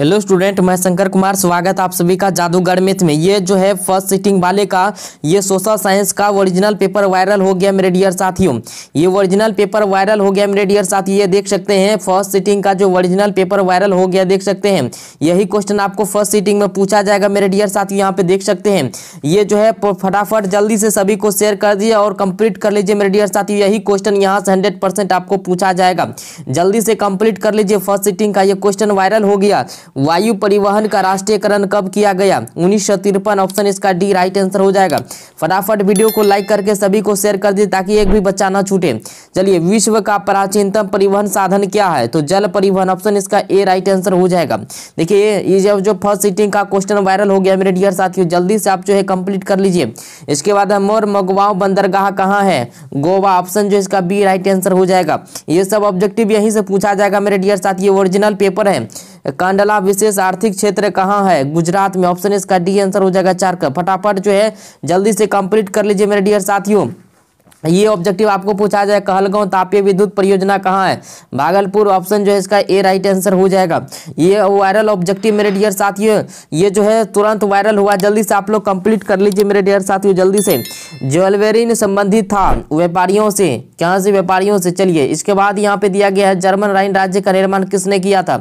hello student मैं शंकर कुमार स्वागत आप सभी का जादूगढ़ मिथ में ये जो है फर्स्ट सिटिंग वाले का ये सोशल साइंस का ओरिजिनल पेपर वायरल हो गया मेरे डियर साथियों ये ओरिजिनल पेपर वायरल हो गया मेरे डियर साथी ये देख सकते हैं फर्स्ट सिटिंग का जो ओरिजिनल पेपर वायरल हो गया देख सकते हैं यही क्वेश्चन आपको फर्स्ट सिटिंग में पूछा जाएगा मेरे डियर साथी यहाँ पे देख सकते हैं ये जो है फटाफट जल्दी से सभी को शेयर कर दिए और कंप्लीट कर लीजिए मेरे डियर साथी यही क्वेश्चन यहाँ से हंड्रेड आपको पूछा जाएगा जल्दी से कंप्लीट कर लीजिए फर्स्ट सिटिंग का ये क्वेश्चन वायरल हो गया वायु परिवहन का राष्ट्रीयकरण कब किया गया उन्नीस ऑप्शन इसका डी राइट आंसर हो जाएगा फटाफट वीडियो को लाइक करके सभी को शेयर कर दीजिए ताकि एक भी बच्चा ना छूटे चलिए विश्व का प्राचीनतम परिवहन साधन क्या है तो जल परिवहन ऑप्शन इसका ए राइट आंसर हो जाएगा देखिए ये जब जो फर्स्ट सीटिंग का क्वेश्चन वायरल हो गया मेरे डियर साथियों जल्दी से आप जो है कंप्लीट कर लीजिए इसके बाद हम और मगवाओ बंदरगाह कहाँ है गोवा ऑप्शन जो इसका बी राइट आंसर हो जाएगा ये सब ऑब्जेक्टिव यहीं से पूछा जाएगा मेरे डियर साथियों ओरिजिनल पेपर है कांडला विशेष आर्थिक क्षेत्र कहाँ है गुजरात में ऑप्शन इसका डी आंसर हो जाएगा चार का फटाफट जो है जल्दी से कंप्लीट कर लीजिए मेरे डियर साथियों ये ऑब्जेक्टिव आपको पूछा जाए कहलगांव तापीय विद्युत परियोजना कहाँ है भागलपुर ऑप्शन जो है इसका ए राइट आंसर हो जाएगा ये वायरल ऑब्जेक्टिव मेरे डियर साथियों ये जो है तुरंत वायरल हुआ जल्दी से आप लोग कंप्लीट कर लीजिए मेरे डियर साथियों जल्दी से ज्वेलवेरी ने संबंधित था व्यापारियों से कहाँ से व्यापारियों से चलिए इसके बाद यहाँ पे दिया गया है जर्मन राइन राज्य का निर्माण किसने किया था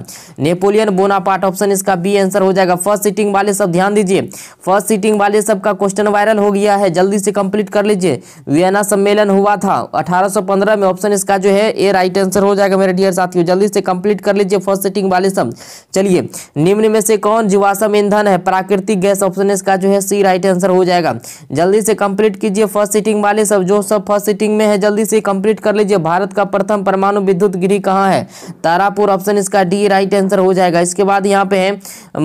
नेपोलियन बोनापार्ट ऑप्शन इसका बी आंसर हो जाएगा फर्स्ट सीटिंग वाले सब ध्यान दीजिए फर्स्ट सीटिंग वाले सब का क्वेश्चन वायरल हो गया है जल्दी से कंप्लीट कर लीजिए वियना सम्मेलन सम्मेलन हुआ था 1815 में ऑप्शन इसका जो है ए राइट आंसर हो जाएगा मेरे डियर साथियों जल्दी से कंप्लीट कर लीजिए फर्स्ट सेटिंग वाले शब्द चलिए निम्न में से कौन जीवाशम ईंधन है प्राकृतिक गैस ऑप्शन इसका जो है सी राइट आंसर हो जाएगा जल्दी से कंप्लीट कीजिए फर्स्ट सीटिंग वाले सब जो सब फर्स्ट सीटिंग में है जल्दी से कंप्लीट कर लीजिए भारत का प्रथम परमाणु विद्युत गृह कहाँ है तारापुर ऑप्शन इसका डी राइट आंसर हो जाएगा इसके बाद यहाँ पे है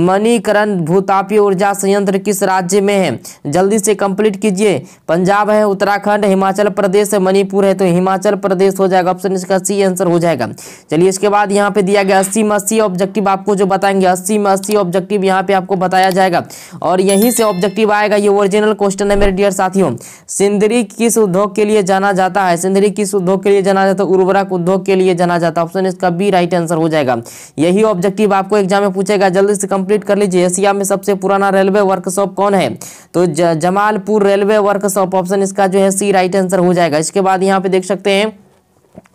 मणिकरण भूतापीय ऊर्जा संयंत्र किस राज्य में है जल्दी से कंप्लीट कीजिए पंजाब है उत्तराखंड हिमाचल प्रदेश है मणिपुर है तो हिमाचल प्रदेश हो जाएगा ऑप्शन इसका सी आंसर हो जाएगा चलिए इसके बाद यहाँ पे दिया गया अस्सी में अस्सी ऑब्जेक्टिव आपको जो बताएंगे अस्सी में अस्सी ऑब्जेक्टिव यहाँ पे आपको बताया जाएगा और यहीं से ऑब्जेक्टिव आएगा ये ओरिजिनल क्वेश्चन है मेरे डियर साथियों सिंदरी किस उद्योग के लिए जाना जाता है सिंदरी किस उद्योग के लिए जाना जाता है उर्वरक उद्योग के लिए जाना जाता है ऑप्शन इसका बी राइट आंसर हो जाएगा यही ऑब्जेक्टिव आपको एग्जाम में पूछेगा जल्दी से कंप्लीट कर लीजिए एशिया में सबसे पुराना रेलवे वर्कशॉप कौन है तो जमालपुर रेलवे वर्कशॉप ऑप्शन इसका जो है सी राइट आंसर हो हो जाएगा इसके बाद यहाँ पे देख सकते हैं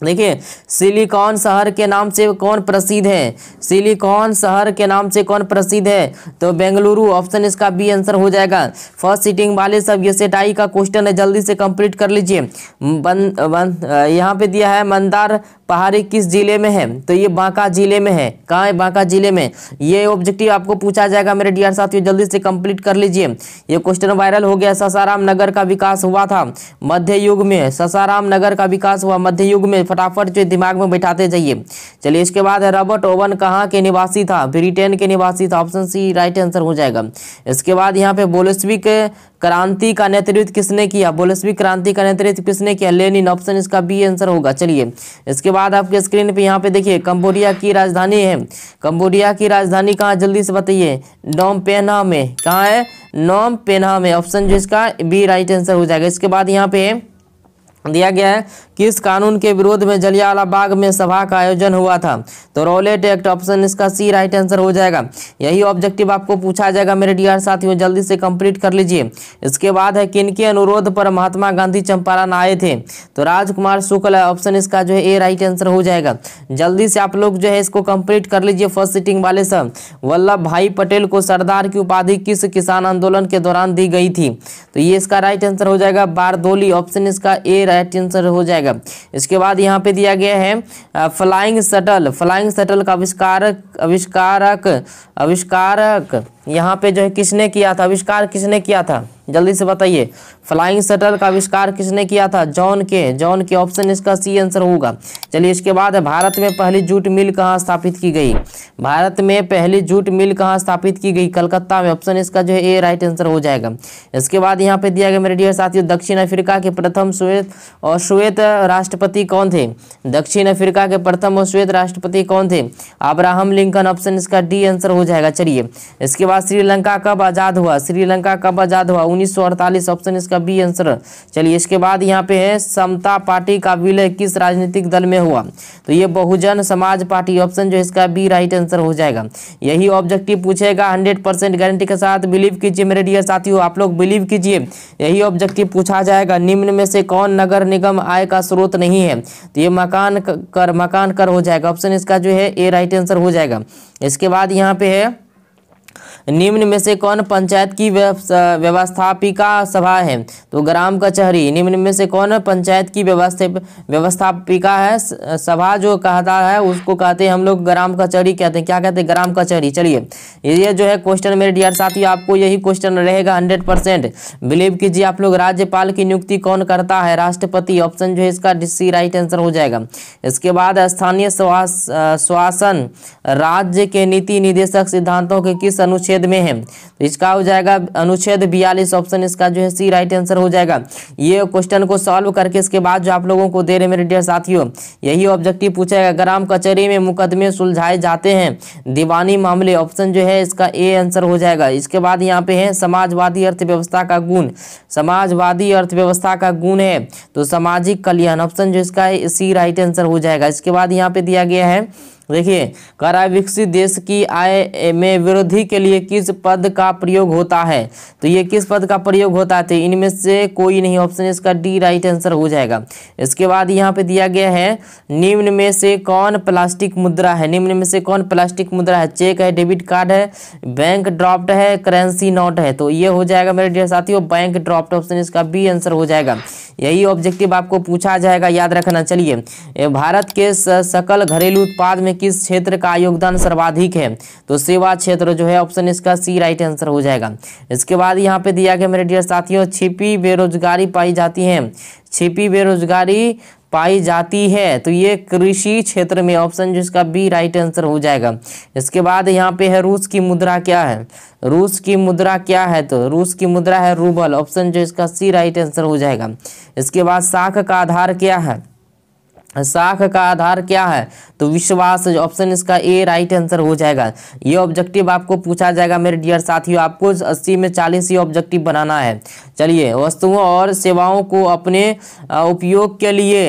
देखिए सिलिकॉन शहर के नाम से कौन प्रसिद्ध है सिलिकॉन शहर के नाम से कौन प्रसिद्ध है तो बेंगलुरु ऑप्शन इसका बी आंसर हो जाएगा फर्स्ट सीटिंग वाले सब ये सेटाई का क्वेश्चन है जल्दी से कंप्लीट कर लीजिए यहाँ पे दिया है मंदार पहाड़ी किस जिले में है तो ये बांका जिले में है कहाँ है बांका जिले में ये ऑब्जेक्टिव आपको पूछा जाएगा मेरे डी साथियों जल्दी से कंप्लीट कर लीजिए ये क्वेश्चन वायरल हो गया ससाराम नगर का विकास हुआ था मध्य युग में ससाराम नगर का विकास हुआ मध्य युग में फटाफट जो दिमाग में बैठाते जाइए चलिए इसके बाद है रॉबर्ट ओवन कहाँ के निवासी था ब्रिटेन के निवासी था ऑप्शन सी राइट आंसर हो जाएगा इसके बाद यहाँ पे बोलेस्विक क्रांति का नेतृत्व किसने किया बोलेस्विक क्रांति का नेतृत्व किसने किया लेनिन ऑप्शन इसका बी आंसर होगा चलिए इसके बाद आपके स्क्रीन पे यहाँ पे देखिए कंबोडिया की राजधानी है कंबोडिया की राजधानी कहाँ जल्दी से बताइए डोम पेना में कहाँ है नोम पेना में ऑप्शन जो इसका बी राइट आंसर हो जाएगा इसके बाद यहाँ पे दिया गया है किस कानून के विरोध में जलियावाला बाग में सभा का आयोजन हुआ था तो रोलेट एक्ट ऑप्शन इसका सी राइट आंसर हो जाएगा यही ऑब्जेक्टिव आपको पूछा जाएगा मेरे डियर साथियों जल्दी से कंप्लीट कर लीजिए इसके बाद है किनके अनुरोध पर महात्मा गांधी चंपारण आए थे तो राजकुमार शुक्ल ऑप्शन इसका जो है ए राइट आंसर हो जाएगा जल्दी से आप लोग जो है इसको कंप्लीट कर लीजिए फर्स्ट सिटिंग वाले सर वल्लभ भाई पटेल को सरदार की उपाधि किस किसान आंदोलन के दौरान दी गई थी तो ये इसका राइट आंसर हो जाएगा बारदोली ऑप्शन इसका ए राइट आंसर हो जाएगा इसके बाद यहाँ पे दिया गया है फ्लाइंग शटल फ्लाइंग शटल का आविष्कारक आविष्कारक आविष्कारक यहाँ पे जो है किसने किया था आविष्कार किसने किया था जल्दी से बताइए फ्लाइंग शटल का आविष्कार किसने किया था जॉन के जॉन के ऑप्शन इसका सी आंसर होगा चलिए इसके बाद भारत में पहली जूट मिल कहाँ स्थापित की गई भारत में पहली जूट मिल कहाँ स्थापित की गई कलकत्ता में ऑप्शन इसका जो है ए राइट आंसर हो जाएगा इसके बाद यहाँ पे दिया गया मेरे डियर साथियों दक्षिण अफ्रीका के प्रथम श्वेत और श्वेत राष्ट्रपति कौन थे दक्षिण अफ्रीका के प्रथम और श्वेत राष्ट्रपति कौन थे अब्राहम लिंकन ऑप्शन इसका डी आंसर हो जाएगा चलिए इसके बाद श्रीलंका कब आज़ाद हुआ श्रीलंका कब आज़ाद हुआ उन्नीस ऑप्शन इसका बी आंसर चलिए इसके बाद यहाँ पे है समता पार्टी का विलय किस राजनीतिक दल में हुआ तो ये बहुजन समाज पार्टी ऑप्शन जो इसका बी राइट आंसर हो जाएगा यही ऑब्जेक्टिव पूछेगा हंड्रेड परसेंट गारंटी के साथ बिलीव कीजिए मेरे डियर साथियों आप लोग बिलीव कीजिए यही ऑब्जेक्टिव पूछा जाएगा निम्न में से कौन नगर निगम आय का स्रोत नहीं है तो ये मकान कर मकान कर हो जाएगा ऑप्शन इसका जो है ए राइट आंसर हो जाएगा इसके बाद यहाँ पे है निम्न में से कौन पंचायत की व्यवस्थापिका सभा है तो ग्राम कचहरी निम्न में से कौन पंचायत की व्यवस्थापिका है सभा जो कहता है उसको कहते हैं हम लोग ग्राम कचहरी कहते हैं क्या कहते हैं ग्राम कचहरी चलिए ये जो है क्वेश्चन मेरे डियर साथी आपको यही क्वेश्चन रहेगा हंड्रेड परसेंट बिलीव कीजिए आप लोग राज्यपाल की नियुक्ति कौन करता है राष्ट्रपति ऑप्शन जो है इसका सी राइट आंसर हो जाएगा इसके बाद स्थानीय स्वास, शासन राज्य के नीति निदेशक सिद्धांतों के किस अनुच्छेद अनुच्छेद में है तो इसका हो जाएगा अनुच्छेद बयालीस ऑप्शन इसका जो है सी राइट आंसर हो जाएगा ये क्वेश्चन को सॉल्व करके इसके बाद जो आप लोगों को दे रहे मेरे डियर साथियों यही ऑब्जेक्टिव पूछेगा ग्राम कचहरी में मुकदमे सुलझाए जाते हैं दीवानी मामले ऑप्शन जो है इसका ए आंसर हो जाएगा इसके बाद यहाँ पे है समाजवादी अर्थव्यवस्था का गुण समाजवादी अर्थव्यवस्था का गुण है तो सामाजिक कल्याण ऑप्शन जो इसका है सी राइट आंसर हो जाएगा इसके बाद यहाँ पे दिया गया है देखिए करा विकसित देश की आय में वृद्धि के लिए किस पद का प्रयोग होता है तो ये किस पद का प्रयोग होता है तो इनमें से कोई नहीं ऑप्शन इसका डी राइट आंसर हो जाएगा इसके बाद यहाँ पे दिया गया है निम्न में से कौन प्लास्टिक मुद्रा है निम्न में से कौन प्लास्टिक मुद्रा है चेक है डेबिट कार्ड है बैंक ड्रॉप्ट है करेंसी नोट है तो ये हो जाएगा मेरे डेयर साथियों बैंक ड्रॉप्ट ऑप्शन इसका बी आंसर हो जाएगा यही ऑब्जेक्टिव आपको पूछा जाएगा याद रखना चलिए भारत के सकल घरेलू उत्पाद में किस क्षेत्र का योगदान सर्वाधिक है तो सेवा क्षेत्र जो है ऑप्शन इसका सी राइट आंसर हो जाएगा इसके बाद यहाँ पे दिया गया मेरे डियर साथियों छिपी बेरोजगारी पाई जाती है छिपी बेरोजगारी पाई जाती है तो ये कृषि क्षेत्र में ऑप्शन जो इसका बी राइट आंसर हो जाएगा इसके बाद यहाँ पे है रूस की मुद्रा क्या है रूस की मुद्रा क्या है तो रूस की मुद्रा है रूबल ऑप्शन जो इसका सी राइट आंसर हो जाएगा इसके बाद साख का आधार क्या है साख का आधार क्या है तो विश्वास ऑप्शन इसका ए राइट आंसर हो जाएगा ये ऑब्जेक्टिव आपको पूछा जाएगा मेरे डियर साथियों आपको अस्सी में चालीस ही ऑब्जेक्टिव बनाना है चलिए वस्तुओं और सेवाओं को अपने उपयोग के लिए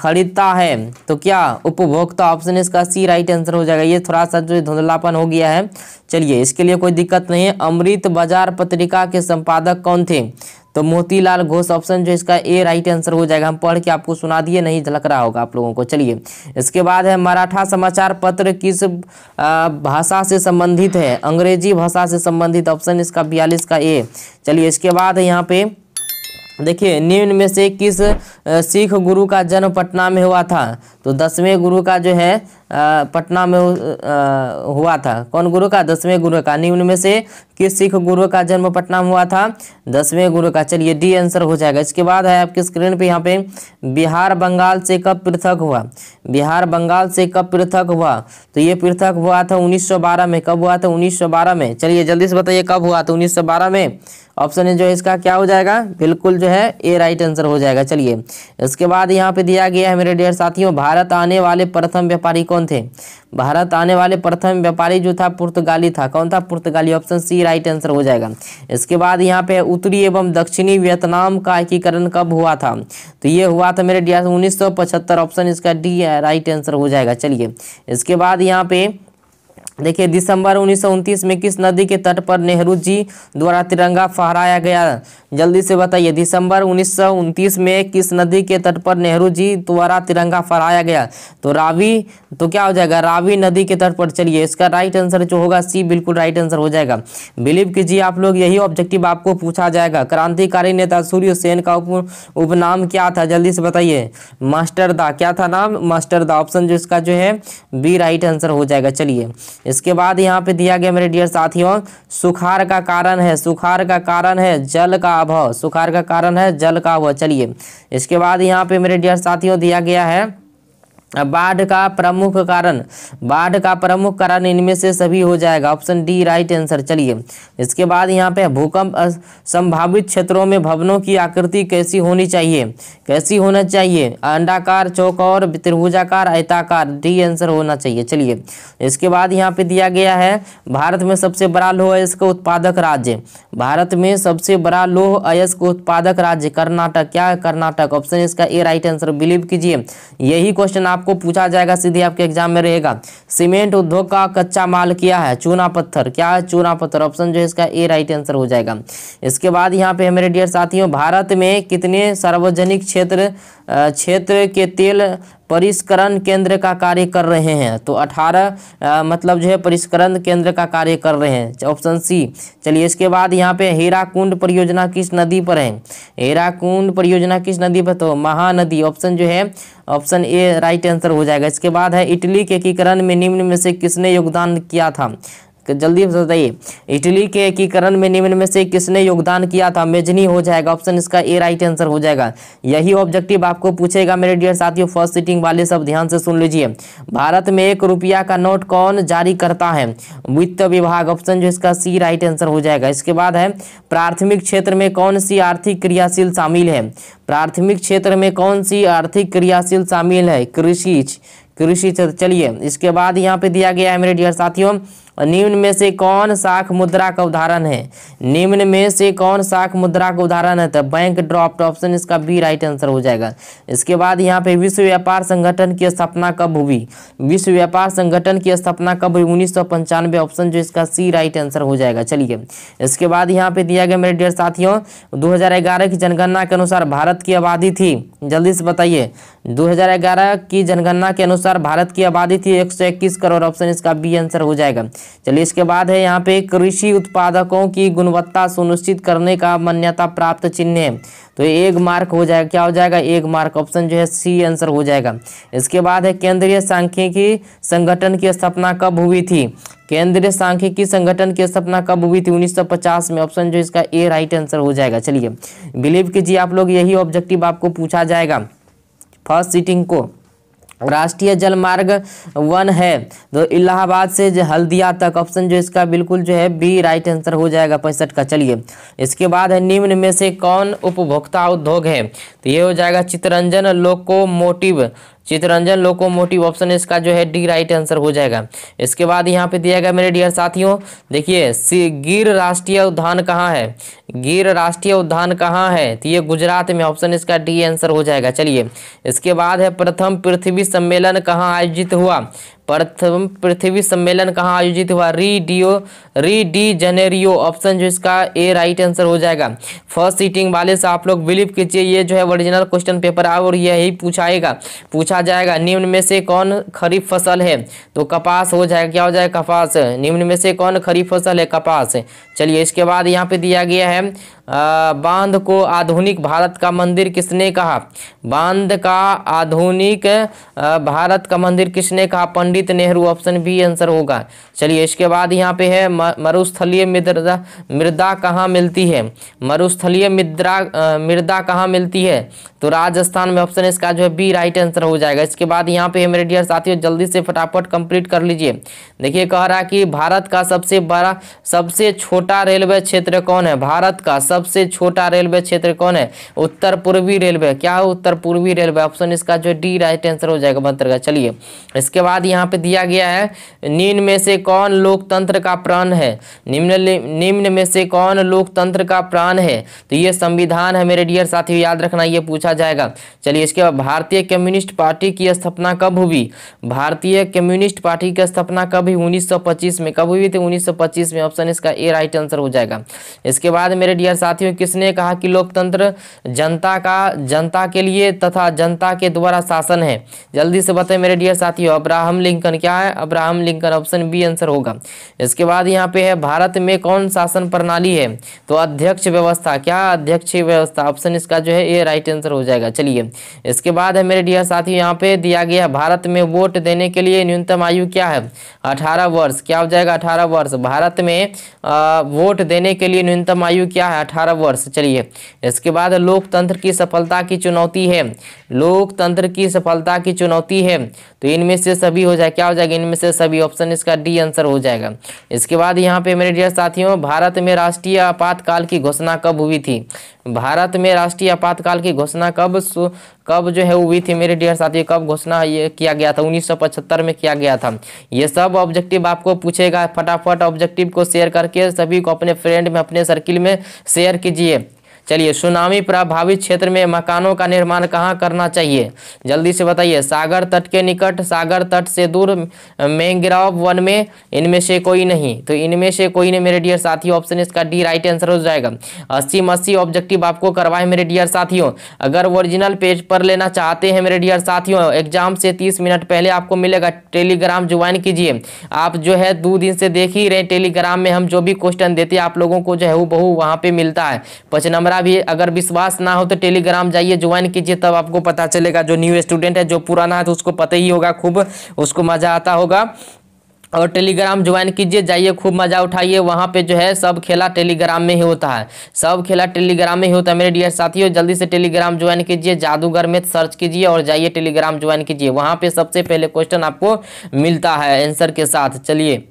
खरीदता है तो क्या उपभोक्ता ऑप्शन इसका सी राइट आंसर हो जाएगा ये थोड़ा सा जो धुंधलापन हो गया है चलिए इसके लिए कोई दिक्कत नहीं है अमृत बाजार पत्रिका के संपादक कौन थे तो मोतीलाल घोष ऑप्शन जो इसका ए राइट आंसर हो जाएगा हम पढ़ के आपको सुना दिए नहीं झलक रहा होगा आप लोगों को चलिए इसके बाद है मराठा समाचार पत्र किस भाषा से संबंधित है अंग्रेजी भाषा से संबंधित ऑप्शन इसका बयालीस का ए चलिए इसके बाद है यहाँ पे देखिए निम्न में से किस सिख गुरु का जन्म पटना में हुआ था तो दसवें गुरु का जो है पटना में हुआ था कौन गुरु का दसवें गुरु का निम्न में से किस सिख गुरु का जन्म पटना में हुआ था दसवें गुरु का चलिए डी आंसर हो जाएगा इसके बाद है आपकी स्क्रीन पे यहाँ पे बिहार बंगाल से कब पृथक हुआ बिहार बंगाल से कब पृथक हुआ तो ये पृथक हुआ था 1912 में कब हुआ था 1912 में चलिए जल्दी से बताइए कब हुआ था उन्नीस में ऑप्शन जो है इसका क्या हो जाएगा बिल्कुल जो है ए राइट आंसर हो जाएगा चलिए इसके बाद यहाँ पे दिया गया है मेरे डेयर साथियों भारत भारत आने वाले प्रथम व्यापारी कौन थे भारत आने वाले प्रथम व्यापारी जो था पुर्तगाली था कौन था पुर्तगाली ऑप्शन सी राइट आंसर हो जाएगा इसके बाद यहाँ पे उत्तरी एवं दक्षिणी वियतनाम का एकीकरण कब हुआ था तो ये हुआ था मेरे डिया उन्नीस ऑप्शन इसका डी राइट आंसर हो जाएगा चलिए इसके बाद यहाँ पे देखिए दिसंबर उन्नीस में किस नदी के तट पर नेहरू जी द्वारा तिरंगा फहराया गया जल्दी से बताइए दिसंबर उन्नीस में किस नदी के तट पर नेहरू जी द्वारा तिरंगा फहराया गया तो रावी तो क्या हो जाएगा रावी नदी के तट पर चलिए इसका राइट आंसर जो होगा सी बिल्कुल राइट आंसर हो जाएगा बिलीव कीजिए आप लोग यही ऑब्जेक्टिव आपको पूछा जाएगा क्रांतिकारी नेता सूर्य सेन का उप, उपनाम क्या था जल्दी से बताइए मास्टर दा क्या था नाम मास्टर दा ऑप्शन जो इसका जो है बी राइट आंसर हो जाएगा चलिए इसके बाद यहाँ पे दिया गया मेरे डियर साथियों सुखार का कारण है सुखार का कारण है जल का अभाव सुखार का कारण है जल का अभाव चलिए इसके बाद यहाँ पे मेरे डियर साथियों दिया गया है बाढ़ का प्रमुख कारण बाढ़ का प्रमुख कारण इनमें से सभी हो जाएगा ऑप्शन डी राइट आंसर चलिए इसके बाद यहाँ पे भूकंप संभावित क्षेत्रों में भवनों की आकृति कैसी होनी चाहिए कैसी होना चाहिए अंडाकार चौकोर त्रिभुजाकार आयताकार डी आंसर होना चाहिए चलिए इसके बाद यहाँ पे दिया गया है भारत में सबसे बड़ा लोह अयस्क उत्पादक राज्य भारत में सबसे बड़ा लोह अयस्क उत्पादक राज्य कर्नाटक क्या कर्नाटक ऑप्शन इसका ए राइट आंसर बिलीव कीजिए यही क्वेश्चन आप आपको पूछा जाएगा सीधे आपके एग्जाम में रहेगा सीमेंट उद्योग का कच्चा माल क्या है चूना पत्थर क्या है चूना पत्थर ऑप्शन जो है इसका ए राइट आंसर हो जाएगा इसके बाद यहाँ पे मेरे डियर साथियों भारत में कितने सार्वजनिक क्षेत्र क्षेत्र के तेल परिष्करण केंद्र का कार्य कर रहे हैं तो 18 मतलब जो है परिष्करण केंद्र का कार्य कर रहे हैं ऑप्शन सी चलिए इसके बाद यहाँ पे कुंड परियोजना किस नदी पर है कुंड परियोजना किस नदी पर तो महानदी ऑप्शन जो है ऑप्शन ए राइट आंसर हो जाएगा इसके बाद है इटली के एकीकरण में निम्न में से किसने योगदान किया था जल्दी बताइए इटली के एकीकरण में निम्न में से किसने योगदान किया था मेजनी हो जाएगा ऑप्शन इसका ए राइट आंसर हो जाएगा यही ऑब्जेक्टिव आपको पूछेगा मेरे डियर साथियों फर्स्ट सीटिंग वाले सब ध्यान से सुन लीजिए भारत में एक रुपया का नोट कौन जारी करता है वित्त विभाग ऑप्शन जो इसका सी राइट आंसर हो जाएगा इसके बाद है प्राथमिक क्षेत्र में कौन सी आर्थिक क्रियाशील शामिल है प्राथमिक क्षेत्र में कौन सी आर्थिक क्रियाशील शामिल है कृषि कृषि चलिए इसके बाद यहाँ पे दिया गया है मेरे डियर साथियों और निम्न में से कौन साख मुद्रा का उदाहरण है निम्न में से कौन साख मुद्रा का उदाहरण है तो बैंक ड्राफ्ट ऑप्शन इसका बी राइट आंसर हो जाएगा इसके बाद यहाँ पे विश्व व्यापार संगठन की स्थापना कब हुई विश्व व्यापार संगठन की स्थापना कब हुई उन्नीस ऑप्शन जो इसका सी राइट आंसर हो जाएगा चलिए इसके बाद यहाँ पे दिया गया मेरे डियर साथियों दो की जनगणना के अनुसार भारत की आबादी थी जल्दी से बताइए 2011 की जनगणना के अनुसार भारत की आबादी थी 121 करोड़ ऑप्शन इसका बी आंसर हो जाएगा चलिए इसके बाद है यहाँ पे कृषि उत्पादकों की गुणवत्ता सुनिश्चित करने का मान्यता प्राप्त चिन्ह है तो एक मार्क हो जाएगा क्या हो जाएगा एक मार्क ऑप्शन जो है सी आंसर हो जाएगा इसके बाद है केंद्रीय सांख्यिकी संगठन की स्थापना कब हुई थी केंद्रीय सांख्यिकी संगठन की स्थापना कब हुई थी 1950 में ऑप्शन जो इसका ए राइट आंसर हो जाएगा चलिए बिलीव कीजिए आप लोग यही ऑब्जेक्टिव आपको पूछा जाएगा फर्स्ट सीटिंग को राष्ट्रीय जलमार्ग वन है तो इलाहाबाद से जो हल्दिया तक ऑप्शन जो इसका बिल्कुल जो है बी राइट आंसर हो जाएगा पैंसठ का चलिए इसके बाद है निम्न में से कौन उपभोक्ता उद्योग है तो ये हो जाएगा Chittaranjan locomotive Chittaranjan locomotive option इसका जो है डी राइट आंसर हो जाएगा इसके बाद यहाँ पे दिया गया मेरे डियर साथियों देखिए गिर राष्ट्रीय उद्यान कहाँ है गिर राष्ट्रीय उद्यान कहाँ है तो ये गुजरात में ऑप्शन इसका डी आंसर हो जाएगा चलिए इसके बाद है प्रथम पृथ्वी सम्मेलन कहाँ आयोजित हुआ प्रथम पृथ्वी सम्मेलन कहाँ आयोजित हुआ री डीओ री डी जनेरियो ऑप्शन जो इसका ए राइट आंसर हो जाएगा फर्स्ट सीटिंग वाले से आप लोग बिलीव कीजिए ये जो है ओरिजिनल क्वेश्चन पेपर आ और यही पूछाएगा पूछा जाएगा निम्न में से कौन खरीफ फसल है तो कपास हो जाएगा क्या हो जाएगा कपास निम्न में से कौन खरीफ फसल है कपास चलिए इसके बाद यहाँ पे दिया गया है बांध को आधुनिक भारत का मंदिर किसने कहा बांध का आधुनिक भारत का मंदिर किसने कहा Pandit Pandit Nehru option B answer होगा चलिए इसके बाद यहाँ पे है मरुस्थलीय मृदा मृदा कहाँ मिलती है मरुस्थलीय मृदा मृदा कहाँ मिलती है तो राजस्थान में ऑप्शन इसका जो है बी राइट आंसर हो जाएगा इसके बाद यहाँ पे मेरे डियर साथियों जल्दी से फटाफट कंप्लीट कर लीजिए देखिए कह रहा है कि भारत का सबसे बड़ा सबसे छोटा रेलवे क्षेत्र कौन है भारत का सबसे छोटा रेलवे क्षेत्र कौन है उत्तर पूर्वी रेलवे क्या है उत्तर पूर्वी रेलवे ऑप्शन इसका जो डी राइट आंसर हो जाएगा मंत्र का चलिए इसके बाद यहाँ यहाँ पे दिया गया है निम्न में से कौन लोकतंत्र का प्राण है निम्न निम्न में से कौन लोकतंत्र का प्राण है तो ये संविधान है मेरे डियर साथी याद रखना ये पूछा जाएगा चलिए इसके बाद भारतीय कम्युनिस्ट पार्टी की स्थापना कब हुई भारतीय कम्युनिस्ट पार्टी की स्थापना कब हुई उन्नीस में कब हुई थी उन्नीस में ऑप्शन इसका ए राइट आंसर हो जाएगा इसके बाद मेरे डियर साथियों किसने कहा कि लोकतंत्र जनता का जनता के लिए तथा जनता के द्वारा शासन है जल्दी से बताएं मेरे डियर साथियों अब्राहम लिंक लिंकन क्या है Abraham Lincoln option B answer होगा इसके बाद यहाँ पे है भारत में कौन शासन प्रणाली है तो अध्यक्ष व्यवस्था क्या अध्यक्ष व्यवस्था ऑप्शन इसका जो है ये राइट आंसर हो जाएगा चलिए इसके बाद है मेरे डियर साथी यहाँ पे दिया गया भारत में वोट देने के लिए न्यूनतम आयु क्या है अठारह वर्ष क्या हो जाएगा अठारह वर्ष भारत में वोट देने के लिए न्यूनतम आयु क्या है अठारह वर्ष चलिए इसके बाद लोकतंत्र की सफलता की चुनौती है लोकतंत्र की सफलता की चुनौती है तो इनमें से सभी हो जाएगा है क्या हो जाएगा इनमें से सभी ऑप्शन इसका डी आंसर हो जाएगा इसके बाद यहाँ पे मेरे डियर साथियों भारत में राष्ट्रीय आपातकाल की घोषणा कब हुई थी भारत में राष्ट्रीय आपातकाल की घोषणा कब कब जो है हुई थी मेरे डियर साथियों कब घोषणा ये किया गया था उन्नीस में किया गया था ये सब ऑब्जेक्टिव आपको पूछेगा फटाफट ऑब्जेक्टिव को शेयर करके सभी को अपने फ्रेंड में अपने सर्किल में शेयर कीजिए चलिए सुनामी प्रभावित क्षेत्र में मकानों का निर्माण कहाँ करना चाहिए जल्दी से बताइए सागर तट के निकट सागर तट से दूर मैंग्रोव वन में इनमें से कोई नहीं तो इनमें से कोई नहीं मेरे डियर साथी ऑप्शन इसका डी राइट आंसर हो जाएगा अस्सी मस्सी ऑब्जेक्टिव आपको करवाए मेरे डियर साथियों अगर ओरिजिनल पेज पर लेना चाहते हैं मेरे डियर साथियों एग्जाम से तीस मिनट पहले आपको मिलेगा टेलीग्राम ज्वाइन कीजिए आप जो है दो दिन से देख ही रहे टेलीग्राम में हम जो भी क्वेश्चन देते हैं आप लोगों को जो है वो बहु वहाँ पे मिलता है पचनमरा हमारा भी अगर विश्वास ना हो तो टेलीग्राम जाइए ज्वाइन कीजिए तब आपको पता चलेगा जो न्यू स्टूडेंट है जो पुराना है तो उसको पता ही होगा खूब उसको मज़ा आता होगा और टेलीग्राम ज्वाइन कीजिए जाइए खूब मज़ा उठाइए वहाँ पे जो है सब खेला टेलीग्राम में ही होता है सब खेला टेलीग्राम में ही होता है मेरे डियर साथियों जल्दी से टेलीग्राम ज्वाइन कीजिए जादूगर में सर्च कीजिए और जाइए टेलीग्राम ज्वाइन कीजिए वहाँ पे सबसे पहले क्वेश्चन आपको मिलता है आंसर के साथ चलिए